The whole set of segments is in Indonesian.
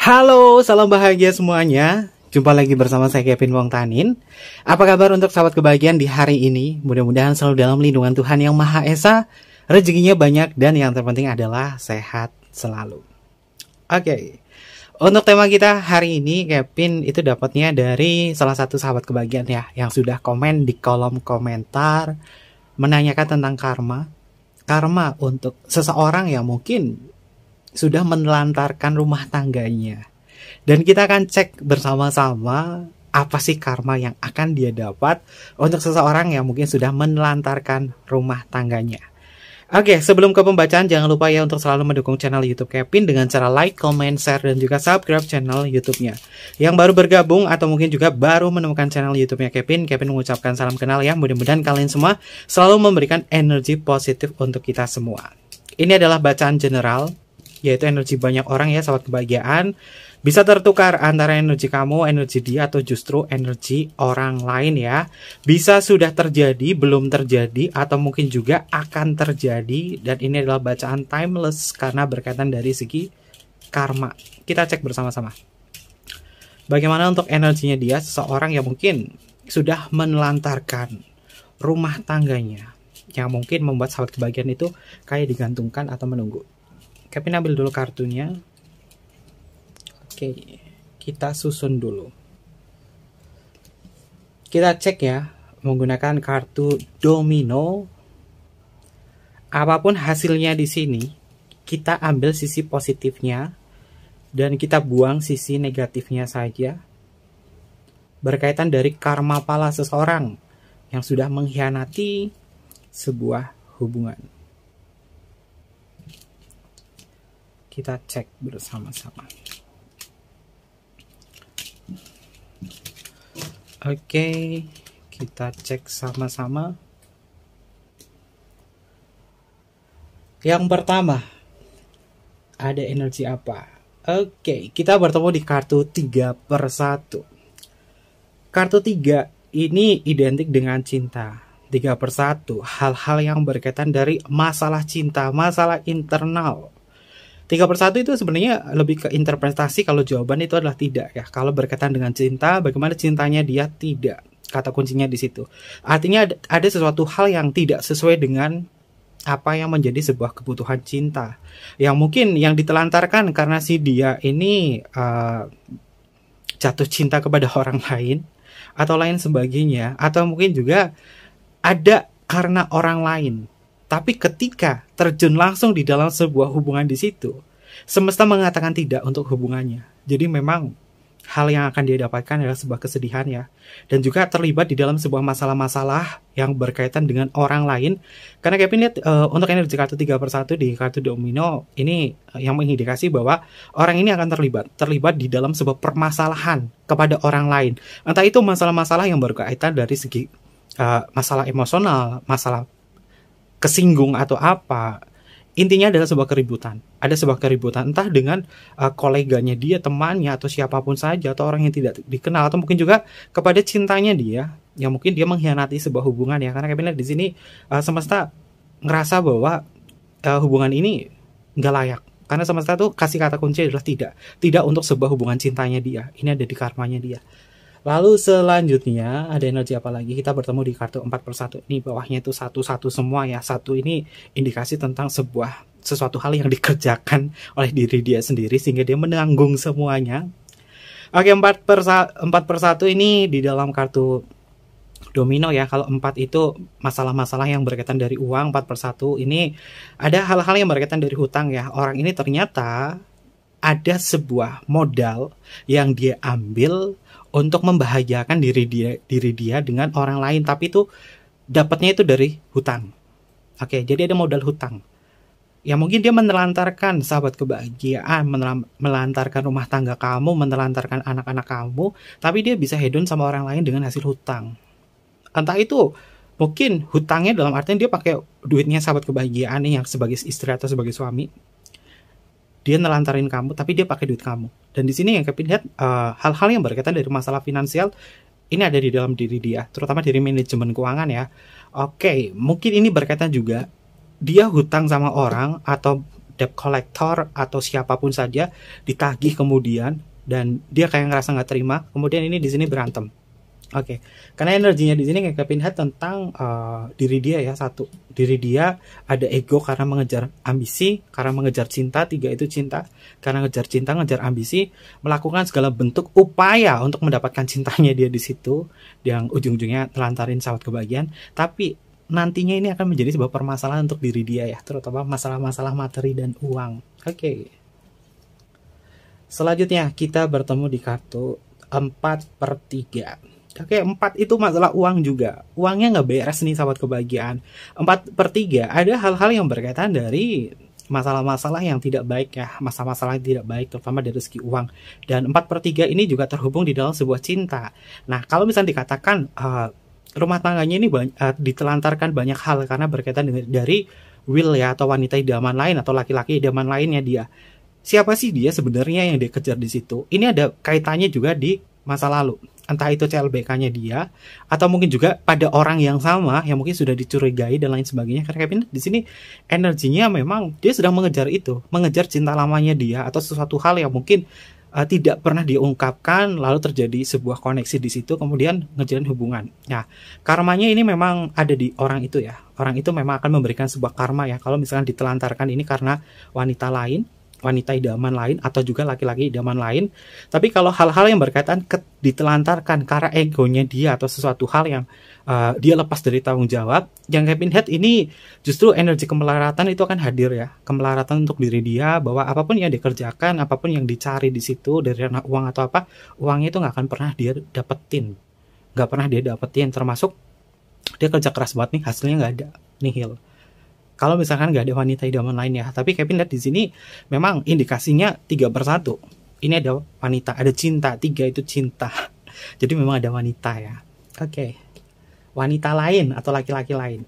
Halo, salam bahagia semuanya. Jumpa lagi bersama saya Kevin Wong Tanin. Apa kabar untuk sahabat kebahagiaan di hari ini? Mudah-mudahan selalu dalam lindungan Tuhan Yang Maha Esa, rezekinya banyak dan yang terpenting adalah sehat selalu. Oke. Okay. Untuk tema kita hari ini, Kevin itu dapatnya dari salah satu sahabat kebagian ya, yang sudah komen di kolom komentar menanyakan tentang karma. Karma untuk seseorang yang mungkin sudah menelantarkan rumah tangganya. Dan kita akan cek bersama-sama apa sih karma yang akan dia dapat untuk seseorang yang mungkin sudah menelantarkan rumah tangganya. Oke, okay, sebelum ke pembacaan jangan lupa ya untuk selalu mendukung channel YouTube Kevin dengan cara like, comment, share dan juga subscribe channel YouTube-nya. Yang baru bergabung atau mungkin juga baru menemukan channel YouTube-nya Kevin, Kevin mengucapkan salam kenal ya. Mudah-mudahan kalian semua selalu memberikan energi positif untuk kita semua. Ini adalah bacaan general yaitu energi banyak orang ya sahabat kebahagiaan bisa tertukar antara energi kamu, energi dia, atau justru energi orang lain ya. Bisa sudah terjadi, belum terjadi, atau mungkin juga akan terjadi. Dan ini adalah bacaan timeless karena berkaitan dari segi karma. Kita cek bersama-sama. Bagaimana untuk energinya dia, seseorang yang mungkin sudah menelantarkan rumah tangganya. Yang mungkin membuat sahabat kebagian itu kayak digantungkan atau menunggu. Kevin ambil dulu kartunya. Oke, kita susun dulu. Kita cek ya menggunakan kartu domino. Apapun hasilnya di sini, kita ambil sisi positifnya dan kita buang sisi negatifnya saja. Berkaitan dari karma pala seseorang yang sudah mengkhianati sebuah hubungan. Kita cek bersama-sama oke okay, kita cek sama-sama yang pertama ada energi apa oke okay, kita bertemu di kartu 3 per 1 kartu 3 ini identik dengan cinta 3 per 1 hal-hal yang berkaitan dari masalah cinta masalah internal Tiga persatu itu sebenarnya lebih ke interpretasi kalau jawaban itu adalah tidak ya. Kalau berkaitan dengan cinta, bagaimana cintanya dia tidak. Kata kuncinya di situ. Artinya ada, ada sesuatu hal yang tidak sesuai dengan apa yang menjadi sebuah kebutuhan cinta. Yang mungkin yang ditelantarkan karena si dia ini uh, jatuh cinta kepada orang lain atau lain sebagainya atau mungkin juga ada karena orang lain tapi ketika terjun langsung di dalam sebuah hubungan di situ, semesta mengatakan tidak untuk hubungannya. Jadi memang hal yang akan dia dapatkan adalah sebuah kesedihan ya. Dan juga terlibat di dalam sebuah masalah-masalah yang berkaitan dengan orang lain. Karena Kevin lihat uh, untuk energi kartu 3 1 di kartu domino ini eh, yang mengindikasi bahwa orang ini akan terlibat. Terlibat di dalam sebuah permasalahan kepada orang lain. Entah itu masalah-masalah yang berkaitan dari segi uh, masalah emosional, masalah kesinggung atau apa intinya adalah sebuah keributan ada sebuah keributan entah dengan uh, koleganya dia temannya atau siapapun saja atau orang yang tidak dikenal atau mungkin juga kepada cintanya dia yang mungkin dia mengkhianati sebuah hubungan ya karena kayaknya di sini uh, semesta ngerasa bahwa uh, hubungan ini nggak layak karena semesta tuh kasih kata kunci adalah tidak tidak untuk sebuah hubungan cintanya dia ini ada di karmanya dia Lalu selanjutnya ada energi apa lagi? Kita bertemu di kartu 4 per 1. Ini bawahnya itu satu-satu semua ya. Satu ini indikasi tentang sebuah sesuatu hal yang dikerjakan oleh diri dia sendiri sehingga dia menanggung semuanya. Oke, 4 per 4 per 1 ini di dalam kartu domino ya. Kalau 4 itu masalah-masalah yang berkaitan dari uang, 4 per 1 ini ada hal-hal yang berkaitan dari hutang ya. Orang ini ternyata ada sebuah modal yang dia ambil untuk membahagiakan diri dia diri dia dengan orang lain tapi itu dapatnya itu dari hutang oke jadi ada modal hutang ya mungkin dia menelantarkan sahabat kebahagiaan melantarkan rumah tangga kamu menelantarkan anak-anak kamu tapi dia bisa hedon sama orang lain dengan hasil hutang entah itu mungkin hutangnya dalam artian dia pakai duitnya sahabat kebahagiaan yang sebagai istri atau sebagai suami dia nelantarin kamu tapi dia pakai duit kamu dan di sini yang kalian lihat hal eh, hal-hal yang berkaitan dari masalah finansial ini ada di dalam diri dia terutama dari manajemen keuangan ya oke okay, mungkin ini berkaitan juga dia hutang sama orang atau debt collector atau siapapun saja ditagih kemudian dan dia kayak ngerasa nggak terima kemudian ini di sini berantem Oke, okay. karena energinya di sini kayak Pinhead tentang uh, diri dia ya satu diri dia ada ego karena mengejar ambisi, karena mengejar cinta tiga itu cinta, karena ngejar cinta ngejar ambisi melakukan segala bentuk upaya untuk mendapatkan cintanya dia di situ yang ujung-ujungnya telantarin sahabat kebahagiaan, tapi nantinya ini akan menjadi sebuah permasalahan untuk diri dia ya terutama masalah-masalah materi dan uang. Oke. Okay. Selanjutnya kita bertemu di kartu empat per tiga Oke, empat itu masalah uang juga. Uangnya nggak beres nih sahabat kebahagiaan. Empat per tiga, ada hal-hal yang berkaitan dari masalah-masalah yang tidak baik ya, masalah-masalah yang tidak baik terutama dari segi uang. Dan empat per tiga ini juga terhubung di dalam sebuah cinta. Nah, kalau misalnya dikatakan uh, rumah tangganya ini banyak, uh, ditelantarkan banyak hal karena berkaitan dengan dari will ya atau wanita idaman lain atau laki-laki idaman lainnya dia. Siapa sih dia sebenarnya yang dikejar di situ? Ini ada kaitannya juga di masa lalu entah itu CLBK-nya dia atau mungkin juga pada orang yang sama yang mungkin sudah dicurigai dan lain sebagainya karena Kevin di sini energinya memang dia sedang mengejar itu mengejar cinta lamanya dia atau sesuatu hal yang mungkin uh, tidak pernah diungkapkan lalu terjadi sebuah koneksi di situ kemudian ngejalan hubungan nah karmanya ini memang ada di orang itu ya orang itu memang akan memberikan sebuah karma ya kalau misalkan ditelantarkan ini karena wanita lain wanita idaman lain atau juga laki-laki idaman lain. Tapi kalau hal-hal yang berkaitan ke, ditelantarkan karena egonya dia atau sesuatu hal yang uh, dia lepas dari tanggung jawab, yang Kevin Head ini justru energi kemelaratan itu akan hadir ya. Kemelaratan untuk diri dia bahwa apapun yang dikerjakan, apapun yang dicari di situ dari anak uang atau apa, uangnya itu nggak akan pernah dia dapetin. Nggak pernah dia dapetin termasuk dia kerja keras banget nih hasilnya nggak ada nihil kalau misalkan nggak ada wanita idaman lain ya, tapi Kevin lihat di sini memang indikasinya tiga persatu. Ini ada wanita, ada cinta, tiga itu cinta. Jadi memang ada wanita ya. Oke, okay. wanita lain atau laki-laki lain.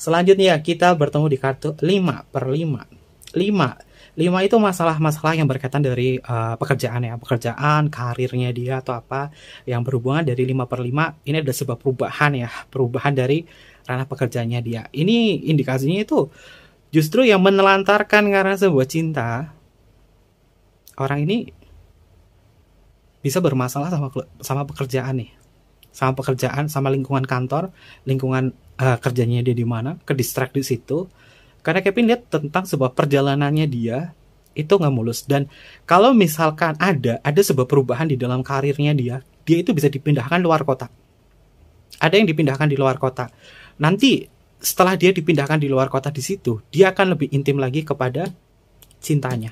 Selanjutnya kita bertemu di kartu 5 per 5. 5. 5 itu masalah-masalah yang berkaitan dari uh, pekerjaan ya, pekerjaan, karirnya dia atau apa yang berhubungan dari 5 per 5. Ini ada sebuah perubahan ya, perubahan dari ranah pekerjaannya dia. Ini indikasinya itu justru yang menelantarkan karena sebuah cinta orang ini bisa bermasalah sama sama pekerjaan nih sama pekerjaan sama lingkungan kantor lingkungan uh, kerjanya dia di mana ke di situ karena Kevin lihat tentang sebuah perjalanannya dia itu nggak mulus dan kalau misalkan ada ada sebuah perubahan di dalam karirnya dia dia itu bisa dipindahkan luar kota ada yang dipindahkan di luar kota nanti setelah dia dipindahkan di luar kota di situ, dia akan lebih intim lagi kepada cintanya.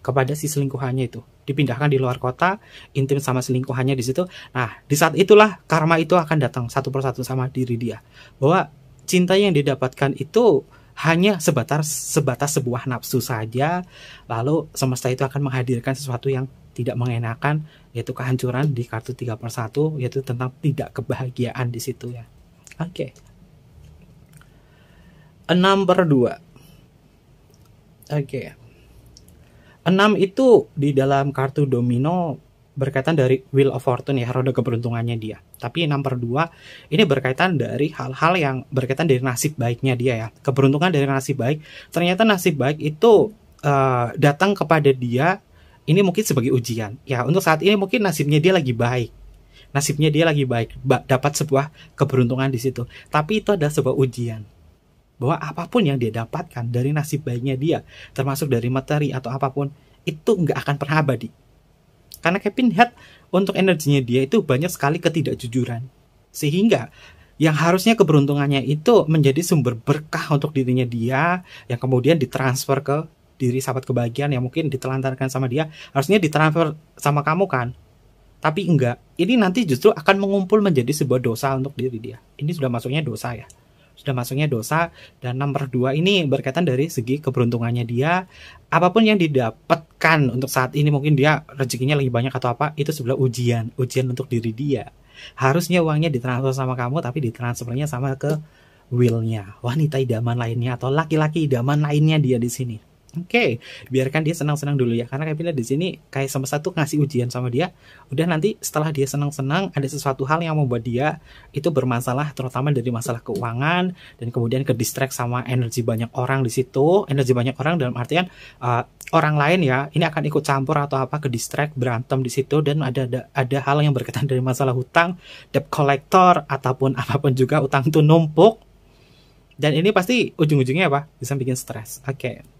Kepada si selingkuhannya itu. Dipindahkan di luar kota, intim sama selingkuhannya di situ. Nah, di saat itulah karma itu akan datang satu persatu sama diri dia. Bahwa cinta yang didapatkan itu hanya sebatas sebatas sebuah nafsu saja lalu semesta itu akan menghadirkan sesuatu yang tidak mengenakan yaitu kehancuran di kartu 3 persatu, yaitu tentang tidak kebahagiaan di situ ya Oke. Okay. per dua. Oke. Okay. Enam itu di dalam kartu domino berkaitan dari Wheel of Fortune ya roda keberuntungannya dia. Tapi enam per dua ini berkaitan dari hal-hal yang berkaitan dari nasib baiknya dia ya. Keberuntungan dari nasib baik. Ternyata nasib baik itu uh, datang kepada dia ini mungkin sebagai ujian. Ya untuk saat ini mungkin nasibnya dia lagi baik nasibnya dia lagi baik dapat sebuah keberuntungan di situ tapi itu adalah sebuah ujian bahwa apapun yang dia dapatkan dari nasib baiknya dia termasuk dari materi atau apapun itu nggak akan pernah abadi karena Kevin Head untuk energinya dia itu banyak sekali ketidakjujuran sehingga yang harusnya keberuntungannya itu menjadi sumber berkah untuk dirinya dia yang kemudian ditransfer ke diri sahabat kebahagiaan yang mungkin ditelantarkan sama dia harusnya ditransfer sama kamu kan tapi enggak ini nanti justru akan mengumpul menjadi sebuah dosa untuk diri dia ini sudah masuknya dosa ya sudah masuknya dosa dan nomor dua ini berkaitan dari segi keberuntungannya dia apapun yang didapatkan untuk saat ini mungkin dia rezekinya lagi banyak atau apa itu sebelah ujian ujian untuk diri dia harusnya uangnya ditransfer sama kamu tapi ditransfernya sama ke willnya wanita idaman lainnya atau laki-laki idaman lainnya dia di sini Oke, okay, biarkan dia senang-senang dulu ya. Karena kayak bilang di sini kayak sama satu ngasih ujian sama dia. Udah nanti setelah dia senang-senang ada sesuatu hal yang membuat dia itu bermasalah terutama dari masalah keuangan dan kemudian ke distract sama energi banyak orang di situ. Energi banyak orang dalam artian uh, orang lain ya, ini akan ikut campur atau apa ke distract, berantem di situ dan ada ada, ada hal yang berkaitan dari masalah hutang, debt collector ataupun apapun juga utang itu numpuk. Dan ini pasti ujung-ujungnya apa? Bisa bikin stres. Oke. Okay.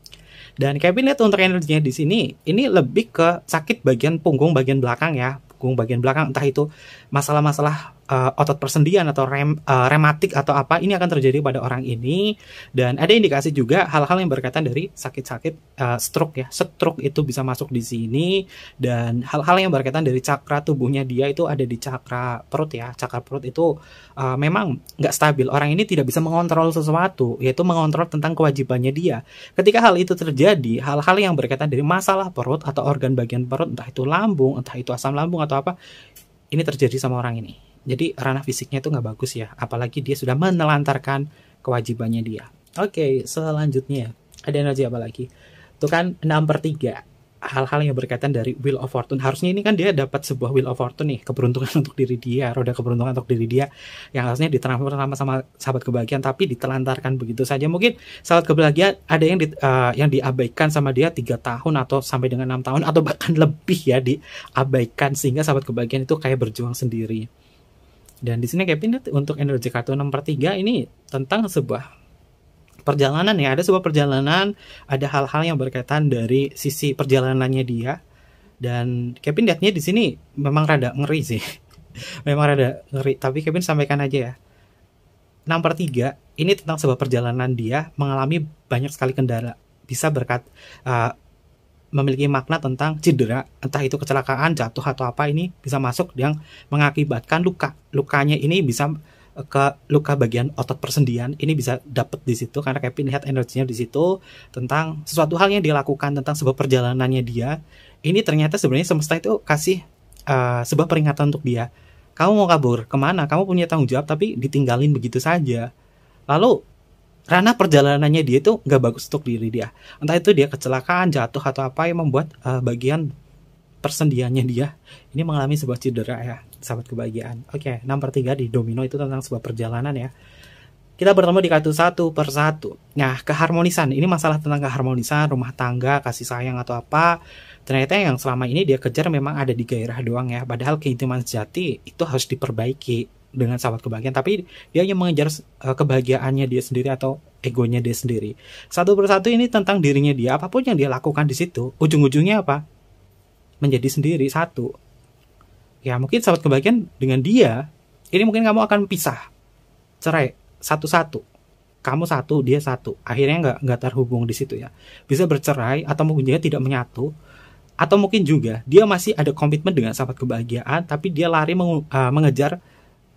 Dan kabinet untuk energinya di sini, ini lebih ke sakit bagian punggung bagian belakang ya, punggung bagian belakang entah itu masalah-masalah uh, otot persendian atau rem, uh, rematik atau apa ini akan terjadi pada orang ini dan ada indikasi juga hal-hal yang berkaitan dari sakit-sakit uh, stroke ya stroke itu bisa masuk di sini dan hal-hal yang berkaitan dari cakra tubuhnya dia itu ada di cakra perut ya cakra perut itu uh, memang nggak stabil orang ini tidak bisa mengontrol sesuatu yaitu mengontrol tentang kewajibannya dia ketika hal itu terjadi hal-hal yang berkaitan dari masalah perut atau organ bagian perut entah itu lambung entah itu asam lambung atau apa ini terjadi sama orang ini jadi ranah fisiknya itu nggak bagus ya, apalagi dia sudah menelantarkan kewajibannya dia. Oke, selanjutnya ada energi apa lagi? Itu kan 6 per 3 hal-hal yang berkaitan dari will of Fortune. Harusnya ini kan dia dapat sebuah will of Fortune nih, keberuntungan untuk diri dia, roda keberuntungan untuk diri dia yang harusnya ditransfer sama sama sahabat kebahagiaan tapi ditelantarkan begitu saja. Mungkin sahabat kebahagiaan ada yang di, uh, yang diabaikan sama dia tiga tahun atau sampai dengan enam tahun atau bahkan lebih ya diabaikan sehingga sahabat kebahagiaan itu kayak berjuang sendiri. Dan di sini Kevin untuk energi kartu per 3 ini tentang sebuah perjalanan ya, ada sebuah perjalanan, ada hal-hal yang berkaitan dari sisi perjalanannya dia. Dan Kevin lihatnya di sini memang rada ngeri sih. memang rada ngeri, tapi Kevin sampaikan aja ya. per 3 ini tentang sebuah perjalanan dia mengalami banyak sekali kendala. Bisa berkat uh, memiliki makna tentang cedera, entah itu kecelakaan, jatuh atau apa ini bisa masuk yang mengakibatkan luka. Lukanya ini bisa eh, ke luka bagian otot persendian ini bisa dapat di situ karena Kevin lihat energinya di situ tentang sesuatu hal yang dia tentang sebuah perjalanannya dia ini ternyata sebenarnya semesta itu kasih uh, sebuah peringatan untuk dia kamu mau kabur kemana kamu punya tanggung jawab tapi ditinggalin begitu saja lalu karena perjalanannya dia itu nggak bagus untuk diri dia entah itu dia kecelakaan jatuh atau apa yang membuat uh, bagian persendiannya dia ini mengalami sebuah cedera ya sahabat kebahagiaan oke okay, nomor tiga di domino itu tentang sebuah perjalanan ya kita bertemu di kartu satu per satu. Nah, keharmonisan ini masalah tentang keharmonisan rumah tangga, kasih sayang atau apa. Ternyata yang selama ini dia kejar memang ada di gairah doang ya. Padahal keintiman sejati itu harus diperbaiki dengan sahabat kebahagiaan tapi dia hanya mengejar eh, kebahagiaannya dia sendiri atau egonya dia sendiri satu persatu ini tentang dirinya dia apapun yang dia lakukan di situ ujung-ujungnya apa menjadi sendiri satu ya mungkin sahabat kebahagiaan dengan dia ini mungkin kamu akan pisah cerai satu-satu kamu satu dia satu akhirnya nggak nggak terhubung di situ ya bisa bercerai atau mungkin dia tidak menyatu atau mungkin juga dia masih ada komitmen dengan sahabat kebahagiaan tapi dia lari eh, mengejar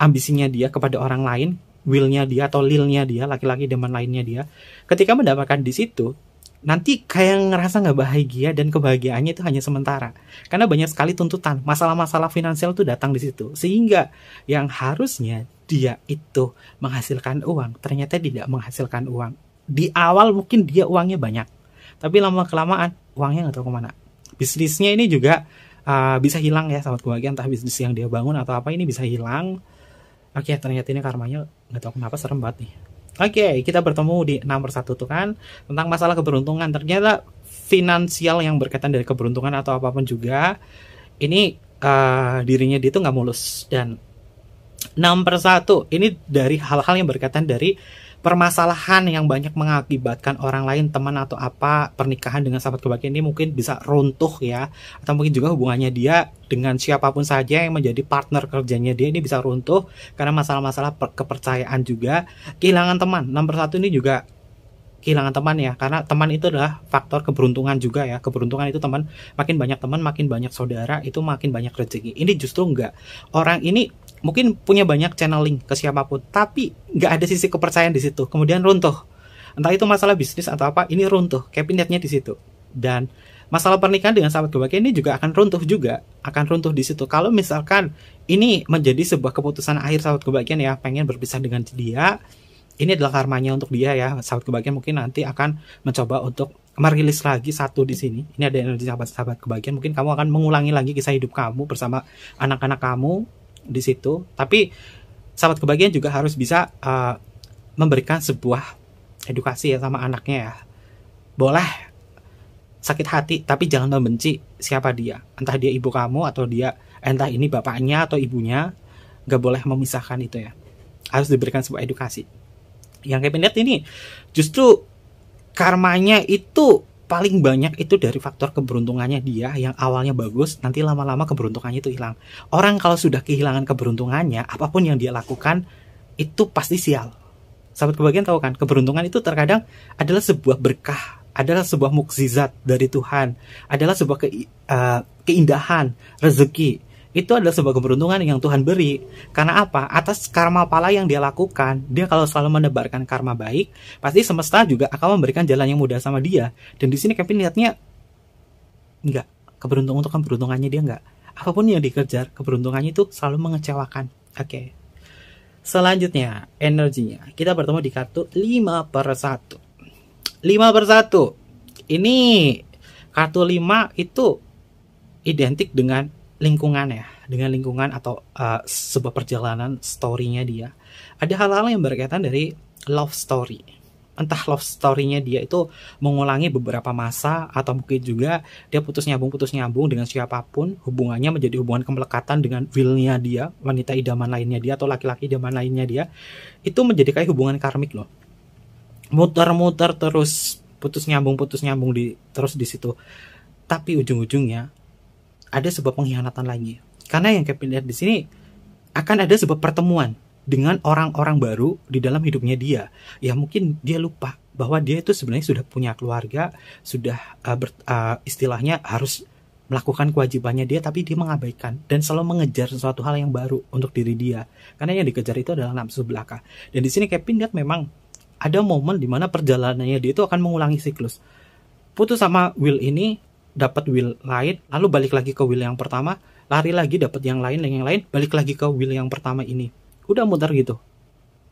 ambisinya dia kepada orang lain, willnya dia atau lilnya dia, laki-laki demen lainnya dia. Ketika mendapatkan di situ, nanti kayak ngerasa nggak bahagia dan kebahagiaannya itu hanya sementara. Karena banyak sekali tuntutan, masalah-masalah finansial itu datang di situ. Sehingga yang harusnya dia itu menghasilkan uang, ternyata tidak menghasilkan uang. Di awal mungkin dia uangnya banyak, tapi lama-kelamaan uangnya nggak tahu kemana. Bisnisnya ini juga uh, bisa hilang ya sahabat kebahagiaan, entah bisnis yang dia bangun atau apa ini bisa hilang Oke, okay, ternyata ini karmanya nggak tahu kenapa serem banget nih. Oke, okay, kita bertemu di nomor satu tuh kan tentang masalah keberuntungan. Ternyata finansial yang berkaitan dari keberuntungan atau apapun juga ini uh, dirinya dia tuh nggak mulus dan nomor satu ini dari hal-hal yang berkaitan dari permasalahan yang banyak mengakibatkan orang lain teman atau apa pernikahan dengan sahabat kebahagiaan ini mungkin bisa runtuh ya atau mungkin juga hubungannya dia dengan siapapun saja yang menjadi partner kerjanya dia ini bisa runtuh karena masalah-masalah kepercayaan juga kehilangan teman nomor satu ini juga kehilangan teman ya karena teman itu adalah faktor keberuntungan juga ya keberuntungan itu teman makin banyak teman makin banyak saudara itu makin banyak rezeki ini justru enggak orang ini mungkin punya banyak channeling ke siapapun tapi enggak ada sisi kepercayaan di situ kemudian runtuh entah itu masalah bisnis atau apa ini runtuh kabinetnya di situ dan masalah pernikahan dengan sahabat kebahagia ini juga akan runtuh juga akan runtuh di situ kalau misalkan ini menjadi sebuah keputusan akhir sahabat kebahagiaan ya pengen berpisah dengan dia ini adalah karmanya untuk dia ya sahabat kebahagiaan mungkin nanti akan mencoba untuk merilis lagi satu di sini ini ada energi sahabat-sahabat kebahagiaan mungkin kamu akan mengulangi lagi kisah hidup kamu bersama anak-anak kamu di situ tapi sahabat kebahagiaan juga harus bisa uh, memberikan sebuah edukasi ya sama anaknya ya boleh sakit hati tapi jangan membenci siapa dia entah dia ibu kamu atau dia entah ini bapaknya atau ibunya nggak boleh memisahkan itu ya harus diberikan sebuah edukasi yang Kevin lihat ini justru karmanya itu paling banyak itu dari faktor keberuntungannya dia yang awalnya bagus nanti lama-lama keberuntungannya itu hilang orang kalau sudah kehilangan keberuntungannya apapun yang dia lakukan itu pasti sial sahabat kebagian tahu kan keberuntungan itu terkadang adalah sebuah berkah adalah sebuah mukjizat dari Tuhan adalah sebuah ke, uh, eh, keindahan rezeki itu adalah sebuah keberuntungan yang Tuhan beri. Karena apa? Atas karma pala yang dia lakukan, dia kalau selalu menebarkan karma baik, pasti semesta juga akan memberikan jalan yang mudah sama dia. Dan di sini Kevin lihatnya enggak keberuntungan untuk keberuntungannya dia enggak. Apapun yang dikejar, keberuntungannya itu selalu mengecewakan. Oke. Okay. Selanjutnya, energinya. Kita bertemu di kartu 5 per 1. 5 per 1. Ini kartu 5 itu identik dengan lingkungan ya dengan lingkungan atau uh, sebuah perjalanan storynya dia ada hal-hal yang berkaitan dari love story entah love story-nya dia itu mengulangi beberapa masa atau mungkin juga dia putus nyambung putus nyambung dengan siapapun hubungannya menjadi hubungan kemelekatan dengan willnya dia wanita idaman lainnya dia atau laki-laki idaman lainnya dia itu menjadi kayak hubungan karmik loh muter-muter terus putus nyambung putus nyambung di terus di situ tapi ujung-ujungnya ada sebuah pengkhianatan lagi. Karena yang Kevin lihat di sini akan ada sebuah pertemuan dengan orang-orang baru di dalam hidupnya dia. Ya mungkin dia lupa bahwa dia itu sebenarnya sudah punya keluarga, sudah uh, ber, uh, istilahnya harus melakukan kewajibannya dia tapi dia mengabaikan dan selalu mengejar sesuatu hal yang baru untuk diri dia karena yang dikejar itu adalah nafsu belaka dan di sini Kevin lihat memang ada momen di mana perjalanannya dia itu akan mengulangi siklus putus sama Will ini dapat will lain lalu balik lagi ke will yang pertama lari lagi dapat yang lain yang lain balik lagi ke will yang pertama ini udah muter gitu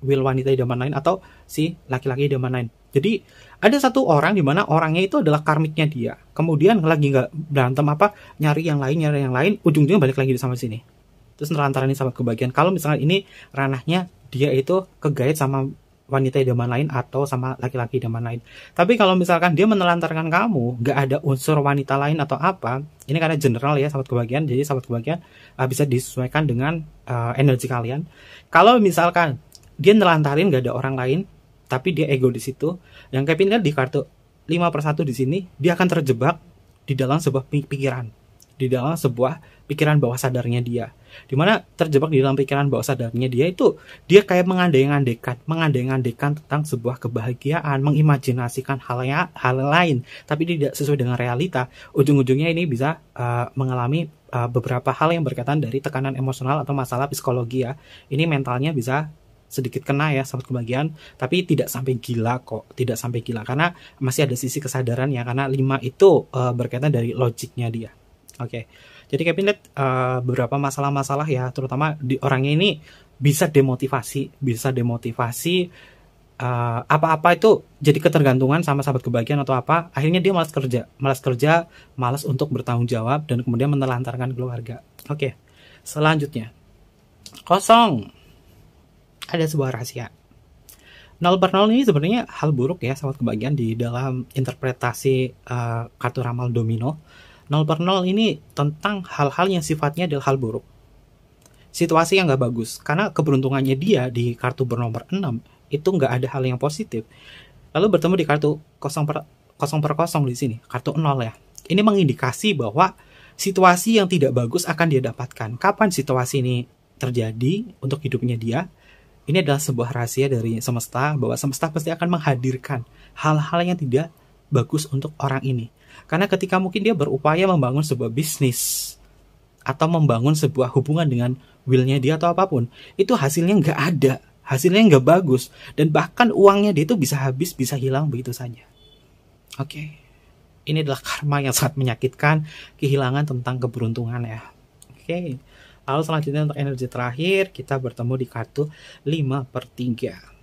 will wanita idaman lain atau si laki-laki idaman lain jadi ada satu orang di mana orangnya itu adalah karmiknya dia kemudian lagi nggak berantem apa nyari yang lain nyari yang lain ujung-ujungnya balik lagi sama sini terus ini sama kebagian kalau misalnya ini ranahnya dia itu kegait sama wanita idaman lain atau sama laki-laki idaman lain. Tapi kalau misalkan dia menelantarkan kamu, gak ada unsur wanita lain atau apa, ini karena general ya sahabat kebagian, jadi sahabat kebagian uh, bisa disesuaikan dengan uh, energi kalian. Kalau misalkan dia nelantarin nggak ada orang lain, tapi dia ego di situ, yang Kevin lihat di kartu 5 1 di sini, dia akan terjebak di dalam sebuah pikiran, di dalam sebuah pikiran bawah sadarnya dia dimana terjebak di dalam pikiran bawah sadarnya dia itu dia kayak mengandai-andaikan mengandai-andaikan tentang sebuah kebahagiaan mengimajinasikan hal yang hal lain tapi tidak sesuai dengan realita ujung-ujungnya ini bisa uh, mengalami uh, beberapa hal yang berkaitan dari tekanan emosional atau masalah psikologi ya ini mentalnya bisa sedikit kena ya sahabat kebahagiaan tapi tidak sampai gila kok tidak sampai gila karena masih ada sisi kesadaran ya karena lima itu uh, berkaitan dari logiknya dia oke okay. Jadi kayak lihat uh, beberapa masalah-masalah ya, terutama di orangnya ini bisa demotivasi, bisa demotivasi eh, apa-apa uh, itu jadi ketergantungan sama sahabat kebahagiaan atau apa, akhirnya dia malas kerja, malas kerja, malas untuk bertanggung jawab dan kemudian menelantarkan keluarga. Oke. Okay. Selanjutnya. Kosong. Ada sebuah rahasia. 0 per 0 ini sebenarnya hal buruk ya sahabat kebahagiaan di dalam interpretasi uh, kartu ramal domino 0 per 0 ini tentang hal-hal yang sifatnya adalah hal buruk. Situasi yang nggak bagus, karena keberuntungannya dia di kartu bernomor 6 itu nggak ada hal yang positif. Lalu bertemu di kartu 0 per 0 per 0 di sini, kartu 0 ya. Ini mengindikasi bahwa situasi yang tidak bagus akan dia dapatkan. Kapan situasi ini terjadi untuk hidupnya dia? Ini adalah sebuah rahasia dari semesta bahwa semesta pasti akan menghadirkan hal-hal yang tidak bagus untuk orang ini. Karena ketika mungkin dia berupaya membangun sebuah bisnis atau membangun sebuah hubungan dengan willnya dia atau apapun, itu hasilnya nggak ada, hasilnya nggak bagus, dan bahkan uangnya dia itu bisa habis, bisa hilang begitu saja. Oke, okay. ini adalah karma yang sangat menyakitkan, kehilangan tentang keberuntungan ya. Oke, okay. lalu selanjutnya untuk energi terakhir, kita bertemu di kartu 5 per 3.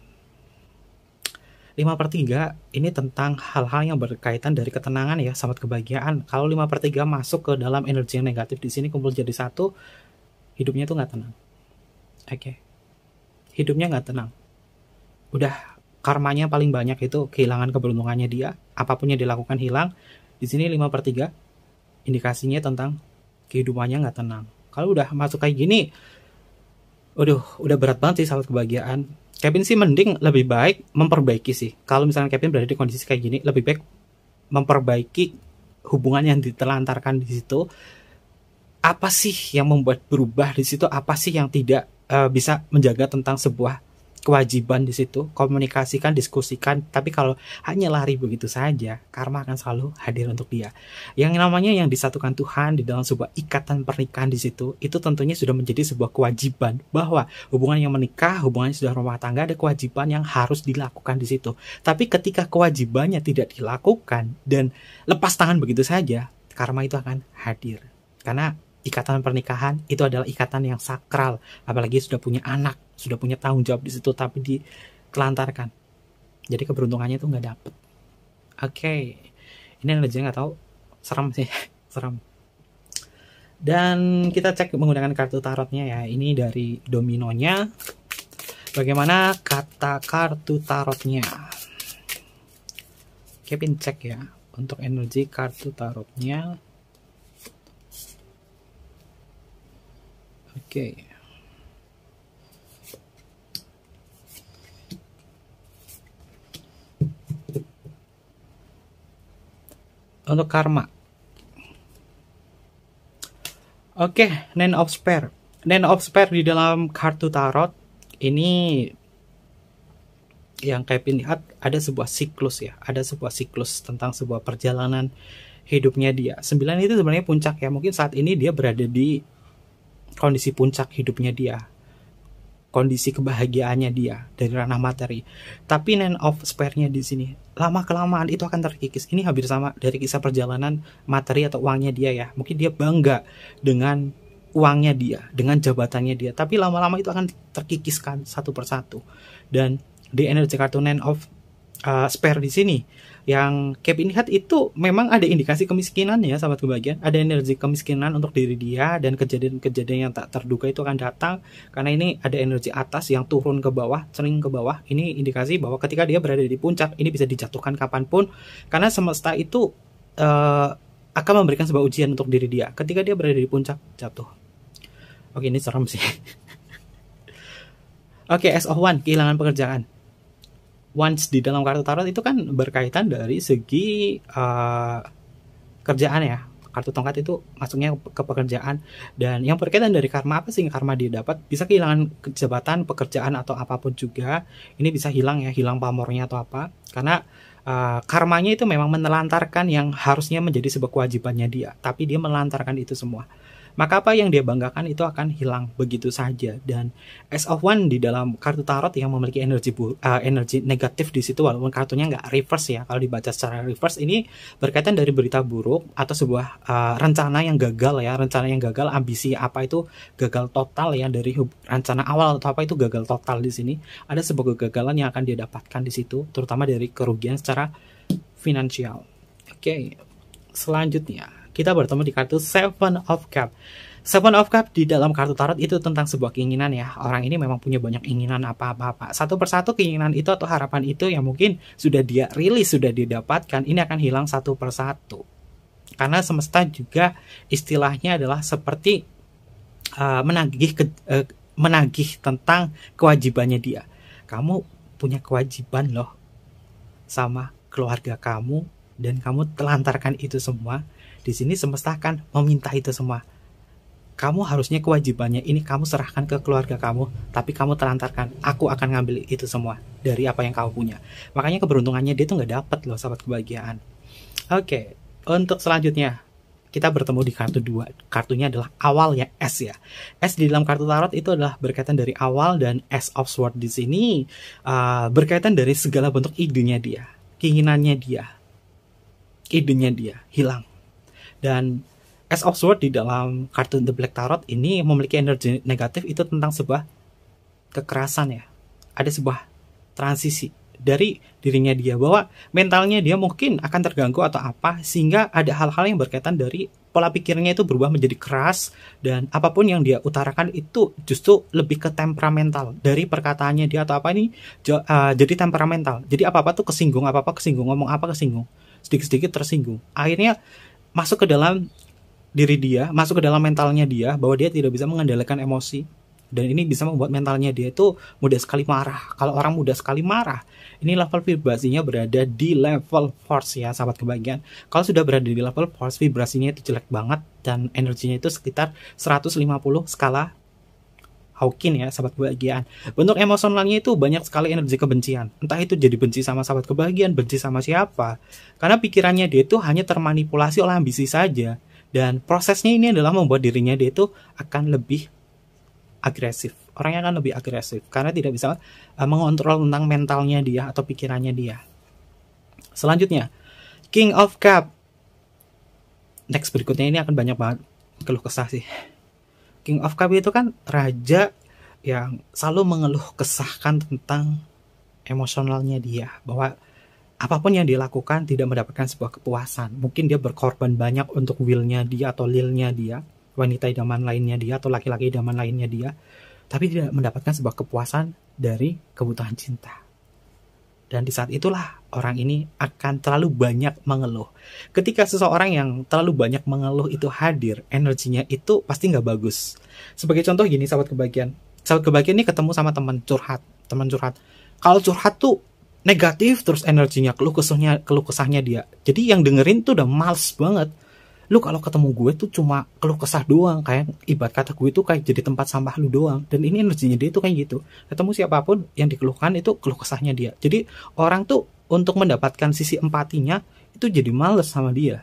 5 per 3 ini tentang hal-hal yang berkaitan dari ketenangan ya, sahabat kebahagiaan. Kalau 5 per 3 masuk ke dalam energi yang negatif di sini kumpul jadi satu, hidupnya tuh nggak tenang. Oke. Okay. Hidupnya nggak tenang. Udah karmanya paling banyak itu kehilangan keberuntungannya dia, apapun yang dilakukan hilang. Di sini 5 per 3 indikasinya tentang kehidupannya nggak tenang. Kalau udah masuk kayak gini, Aduh, udah berat banget sih sahabat kebahagiaan. Kevin sih mending lebih baik memperbaiki sih. Kalau misalnya Kevin berada di kondisi kayak gini, lebih baik memperbaiki hubungan yang ditelantarkan di situ. Apa sih yang membuat berubah di situ? Apa sih yang tidak uh, bisa menjaga tentang sebuah kewajiban di situ, komunikasikan, diskusikan. Tapi kalau hanya lari begitu saja, karma akan selalu hadir untuk dia. Yang namanya yang disatukan Tuhan di dalam sebuah ikatan pernikahan di situ, itu tentunya sudah menjadi sebuah kewajiban bahwa hubungan yang menikah, hubungan yang sudah rumah tangga ada kewajiban yang harus dilakukan di situ. Tapi ketika kewajibannya tidak dilakukan dan lepas tangan begitu saja, karma itu akan hadir. Karena ikatan pernikahan itu adalah ikatan yang sakral, apalagi sudah punya anak, sudah punya tanggung jawab di situ tapi ditelantarkan. Jadi keberuntungannya itu nggak dapet. Oke, okay. ini analoginya nggak tahu, serem sih, serem. Dan kita cek menggunakan kartu tarotnya ya. Ini dari dominonya. Bagaimana kata kartu tarotnya? Kevin cek ya untuk energi kartu tarotnya Okay. Untuk karma. Oke, okay, Nine of Spare. Nine of Spare di dalam kartu tarot ini yang Kevin lihat ada sebuah siklus ya, ada sebuah siklus tentang sebuah perjalanan hidupnya dia. Sembilan itu sebenarnya puncak ya, mungkin saat ini dia berada di kondisi puncak hidupnya dia kondisi kebahagiaannya dia dari ranah materi. Tapi nine of spare-nya di sini lama kelamaan itu akan terkikis. Ini hampir sama dari kisah perjalanan materi atau uangnya dia ya. Mungkin dia bangga dengan uangnya dia, dengan jabatannya dia. Tapi lama-lama itu akan terkikiskan satu persatu. Dan di energi kartu nine of uh, spare di sini yang cap lihat itu memang ada indikasi kemiskinan ya sahabat kebahagiaan ada energi kemiskinan untuk diri dia dan kejadian-kejadian yang tak terduga itu akan datang karena ini ada energi atas yang turun ke bawah sering ke bawah ini indikasi bahwa ketika dia berada di puncak ini bisa dijatuhkan kapanpun karena semesta itu uh, akan memberikan sebuah ujian untuk diri dia ketika dia berada di puncak jatuh oke ini serem sih oke of one kehilangan pekerjaan once di dalam kartu tarot itu kan berkaitan dari segi uh, kerjaan ya kartu tongkat itu masuknya ke pekerjaan dan yang berkaitan dari karma apa sih karma dia dapat bisa kehilangan jabatan pekerjaan atau apapun juga ini bisa hilang ya hilang pamornya atau apa karena uh, karmanya itu memang menelantarkan yang harusnya menjadi sebuah kewajibannya dia tapi dia melantarkan itu semua maka apa yang dia banggakan itu akan hilang begitu saja dan as of one di dalam kartu tarot yang memiliki energi uh, energi negatif di situ walaupun kartunya nggak reverse ya kalau dibaca secara reverse ini berkaitan dari berita buruk atau sebuah uh, rencana yang gagal ya rencana yang gagal ambisi apa itu gagal total ya dari rencana awal atau apa itu gagal total di sini ada sebuah kegagalan yang akan dia dapatkan di situ terutama dari kerugian secara finansial oke okay. selanjutnya kita bertemu di kartu Seven of Cup. Seven of Cup di dalam kartu tarot itu tentang sebuah keinginan ya. Orang ini memang punya banyak keinginan apa-apa. Satu persatu keinginan itu atau harapan itu yang mungkin sudah dia rilis, sudah didapatkan, ini akan hilang satu persatu. Karena semesta juga istilahnya adalah seperti uh, menagih ke, uh, menagih tentang kewajibannya dia. Kamu punya kewajiban loh sama keluarga kamu dan kamu telantarkan itu semua di sini semesta akan meminta itu semua. Kamu harusnya kewajibannya ini kamu serahkan ke keluarga kamu, tapi kamu terlantarkan. Aku akan ngambil itu semua dari apa yang kamu punya. Makanya keberuntungannya dia tuh nggak dapet loh sahabat kebahagiaan. Oke, untuk selanjutnya kita bertemu di kartu dua. Kartunya adalah awal ya S ya. S di dalam kartu tarot itu adalah berkaitan dari awal dan S of Sword di sini uh, berkaitan dari segala bentuk idenya dia, keinginannya dia, idenya dia hilang. Dan As of di dalam kartun The Black Tarot ini memiliki energi negatif itu tentang sebuah kekerasan ya. Ada sebuah transisi dari dirinya dia bahwa mentalnya dia mungkin akan terganggu atau apa sehingga ada hal-hal yang berkaitan dari pola pikirnya itu berubah menjadi keras dan apapun yang dia utarakan itu justru lebih ke temperamental dari perkataannya dia atau apa ini eh, jadi temperamental jadi apa apa tuh kesinggung apa apa kesinggung ngomong apa kesinggung sedikit sedikit tersinggung akhirnya masuk ke dalam diri dia, masuk ke dalam mentalnya dia bahwa dia tidak bisa mengendalikan emosi dan ini bisa membuat mentalnya dia itu mudah sekali marah. Kalau orang mudah sekali marah, ini level vibrasinya berada di level force ya sahabat kebahagiaan. Kalau sudah berada di level force, vibrasinya itu jelek banget dan energinya itu sekitar 150 skala Hawkin ya, sahabat kebahagiaan. Bentuk emosionalnya itu banyak sekali energi kebencian. Entah itu jadi benci sama sahabat kebahagiaan, benci sama siapa. Karena pikirannya dia itu hanya termanipulasi oleh ambisi saja. Dan prosesnya ini adalah membuat dirinya dia itu akan lebih agresif. Orangnya akan lebih agresif karena tidak bisa eh, mengontrol tentang mentalnya dia atau pikirannya dia. Selanjutnya, King of Cup. Next berikutnya ini akan banyak banget keluh kesah sih. King of Cup itu kan raja yang selalu mengeluh kesahkan tentang emosionalnya dia bahwa apapun yang dilakukan tidak mendapatkan sebuah kepuasan. Mungkin dia berkorban banyak untuk willnya dia atau lilnya dia, wanita idaman lainnya dia atau laki-laki idaman lainnya dia, tapi tidak mendapatkan sebuah kepuasan dari kebutuhan cinta. Dan di saat itulah orang ini akan terlalu banyak mengeluh. Ketika seseorang yang terlalu banyak mengeluh itu hadir, energinya itu pasti nggak bagus. Sebagai contoh gini, sahabat kebagian. Sahabat kebagian ini ketemu sama teman curhat, teman curhat. Kalau curhat tuh negatif terus energinya keluh kesahnya keluh kesahnya dia. Jadi yang dengerin tuh udah males banget lu kalau ketemu gue tuh cuma keluh kesah doang kayak ibarat kata gue tuh kayak jadi tempat sampah lu doang dan ini energinya dia tuh kayak gitu ketemu siapapun yang dikeluhkan itu keluh kesahnya dia jadi orang tuh untuk mendapatkan sisi empatinya itu jadi males sama dia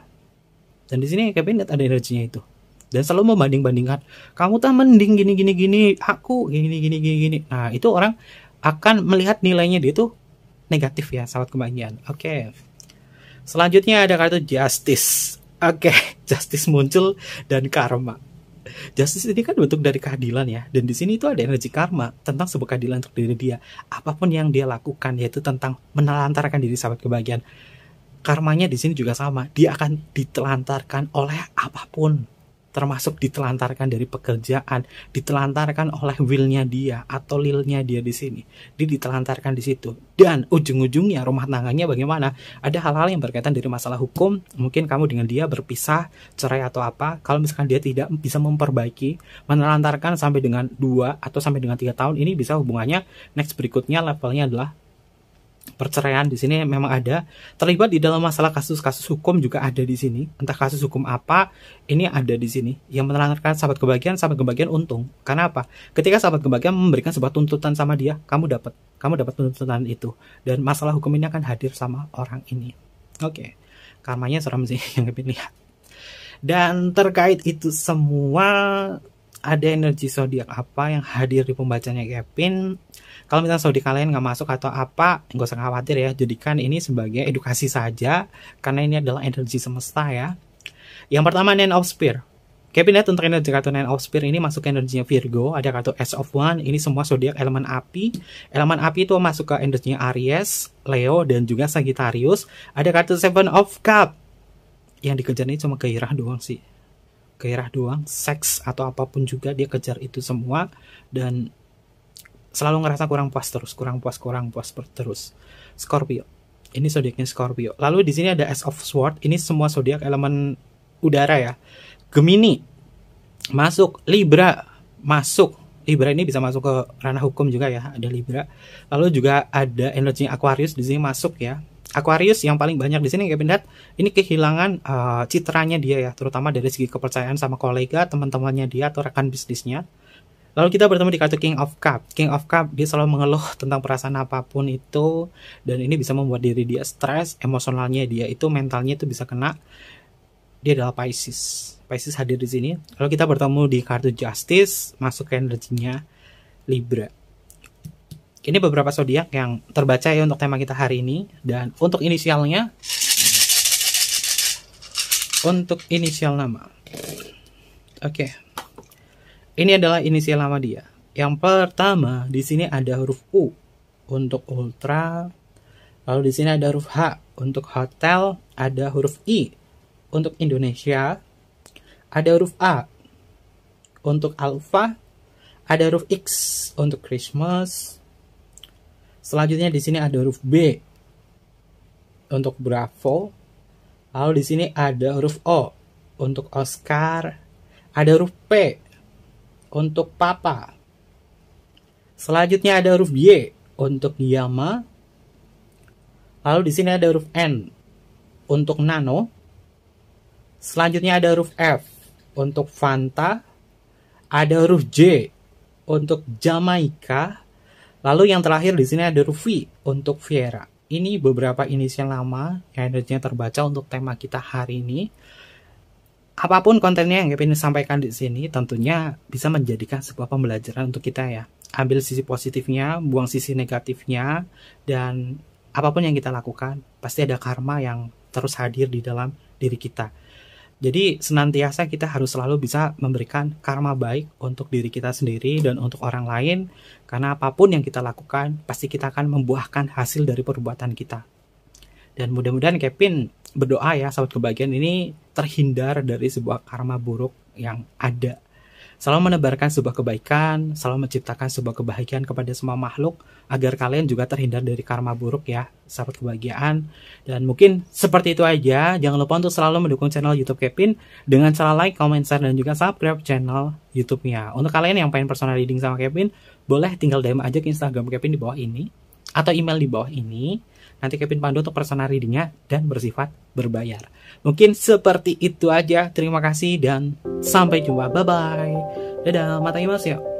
dan di sini Kevin ada energinya itu dan selalu membanding-bandingkan kamu tuh mending gini gini gini aku gini gini gini gini nah itu orang akan melihat nilainya dia tuh negatif ya sahabat kebahagiaan oke okay. Selanjutnya ada kartu Justice. Oke, okay. justice muncul dan karma. Justice ini kan bentuk dari keadilan ya, dan di sini itu ada energi karma tentang sebuah keadilan untuk diri dia. Apapun yang dia lakukan yaitu tentang menelantarkan diri sahabat kebahagiaan. Karmanya di sini juga sama, dia akan ditelantarkan oleh apapun termasuk ditelantarkan dari pekerjaan, ditelantarkan oleh willnya dia atau lilnya dia di sini. Dia ditelantarkan di situ. Dan ujung-ujungnya rumah tangganya bagaimana? Ada hal-hal yang berkaitan dari masalah hukum, mungkin kamu dengan dia berpisah, cerai atau apa. Kalau misalkan dia tidak bisa memperbaiki, menelantarkan sampai dengan dua atau sampai dengan tiga tahun, ini bisa hubungannya next berikutnya levelnya adalah perceraian di sini memang ada terlibat di dalam masalah kasus-kasus hukum juga ada di sini entah kasus hukum apa ini ada di sini yang menerangkan sahabat kebahagiaan sahabat kebahagiaan untung karena apa ketika sahabat kebahagiaan memberikan sebuah tuntutan sama dia kamu dapat kamu dapat tuntutan itu dan masalah hukum ini akan hadir sama orang ini oke okay. karmanya seram sih yang kalian lihat dan terkait itu semua ada energi zodiak apa yang hadir di pembacanya Kevin kalau misalnya Saudi kalian nggak masuk atau apa nggak usah khawatir ya jadikan ini sebagai edukasi saja karena ini adalah energi semesta ya yang pertama Nine of Spear Kevin lihat untuk energi kartu Nine of Spear ini masuk ke energinya Virgo ada kartu S of One ini semua zodiak elemen api elemen api itu masuk ke energinya Aries Leo dan juga Sagittarius ada kartu Seven of Cup yang dikejar ini cuma gairah doang sih gairah doang seks atau apapun juga dia kejar itu semua dan selalu ngerasa kurang puas terus, kurang puas, kurang puas terus. Scorpio. Ini zodiaknya Scorpio. Lalu di sini ada S of Sword. Ini semua zodiak elemen udara ya. Gemini masuk, Libra masuk. Libra ini bisa masuk ke ranah hukum juga ya, ada Libra. Lalu juga ada energi Aquarius di sini masuk ya. Aquarius yang paling banyak di sini kayak benda ini kehilangan uh, citranya dia ya, terutama dari segi kepercayaan sama kolega, teman-temannya dia atau rekan bisnisnya Lalu kita bertemu di kartu King of Cup. King of Cup dia selalu mengeluh tentang perasaan apapun itu dan ini bisa membuat diri dia stres, emosionalnya dia itu mentalnya itu bisa kena. Dia adalah Pisces. Pisces hadir di sini. Lalu kita bertemu di kartu Justice, masuk ke energinya Libra. Ini beberapa zodiak yang terbaca ya untuk tema kita hari ini dan untuk inisialnya untuk inisial nama. Oke. Okay. Ini adalah inisial nama dia. Yang pertama, di sini ada huruf U untuk ultra. Lalu di sini ada huruf H untuk hotel, ada huruf I untuk Indonesia, ada huruf A untuk alpha, ada huruf X untuk Christmas. Selanjutnya di sini ada huruf B untuk Bravo. Lalu di sini ada huruf O untuk Oscar, ada huruf P untuk papa. Selanjutnya ada huruf Y untuk yama. Lalu di sini ada huruf N untuk nano. Selanjutnya ada huruf F untuk Fanta. Ada huruf J untuk Jamaika. Lalu yang terakhir di sini ada huruf V untuk Viera. Ini beberapa inisial lama yang energinya terbaca untuk tema kita hari ini apapun kontennya yang Kevin sampaikan di sini tentunya bisa menjadikan sebuah pembelajaran untuk kita ya. Ambil sisi positifnya, buang sisi negatifnya, dan apapun yang kita lakukan pasti ada karma yang terus hadir di dalam diri kita. Jadi senantiasa kita harus selalu bisa memberikan karma baik untuk diri kita sendiri dan untuk orang lain karena apapun yang kita lakukan pasti kita akan membuahkan hasil dari perbuatan kita. Dan mudah-mudahan Kevin berdoa ya sahabat kebahagiaan ini terhindar dari sebuah karma buruk yang ada. Selalu menebarkan sebuah kebaikan, selalu menciptakan sebuah kebahagiaan kepada semua makhluk agar kalian juga terhindar dari karma buruk ya, sahabat kebahagiaan. Dan mungkin seperti itu aja. Jangan lupa untuk selalu mendukung channel YouTube Kevin dengan cara like, comment, share dan juga subscribe channel YouTube-nya. Untuk kalian yang pengen personal reading sama Kevin, boleh tinggal DM aja ke Instagram Kevin di bawah ini atau email di bawah ini nanti Kevin Pandu untuk personal readingnya dan bersifat berbayar. Mungkin seperti itu aja. Terima kasih dan sampai jumpa. Bye-bye. Dadah, matanya mas ya.